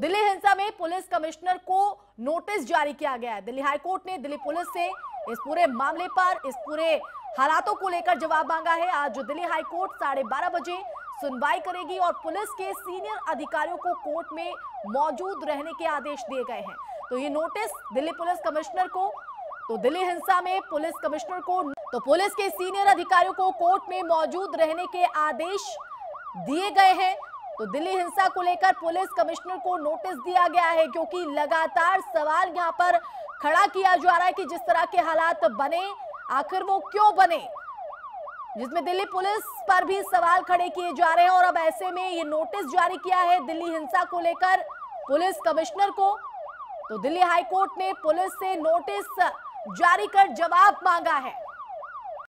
दिल्ली हिंसा में police commissioner को नोटिस जारी किया गया है दिल्ली हाईकोर्ट ने दिल्ली पुलिस से इस पूरे मामले पर इस पूरे हालातों को लेकर जवाब मांगा है आज दिल्ली हाईकोर्ट साढ़े बारह बजे सुनवाई करेगी और पुलिस के सीनियर अधिकारियों को कोर्ट में मौजूद रहने के आदेश दिए गए हैं तो ये नोटिस दिल्ली पुलिस कमिश्नर को तो दिल्ली हिंसा में पुलिस कमिश्नर को तो पुलिस के सीनियर अधिकारियों को कोर्ट में मौजूद रहने के आदेश दिए गए हैं तो दिल्ली हिंसा को लेकर पुलिस कमिश्नर को नोटिस दिया गया है क्योंकि लगातार सवाल यहां पर खड़ा किया जा रहा है कि जिस तरह के हालात बने आखिर वो क्यों बने जिसमें दिल्ली पुलिस पर भी सवाल खड़े किए जा रहे हैं और अब ऐसे में ये नोटिस जारी किया है दिल्ली हिंसा को लेकर पुलिस कमिश्नर को तो दिल्ली हाईकोर्ट ने पुलिस से नोटिस जारी कर जवाब मांगा है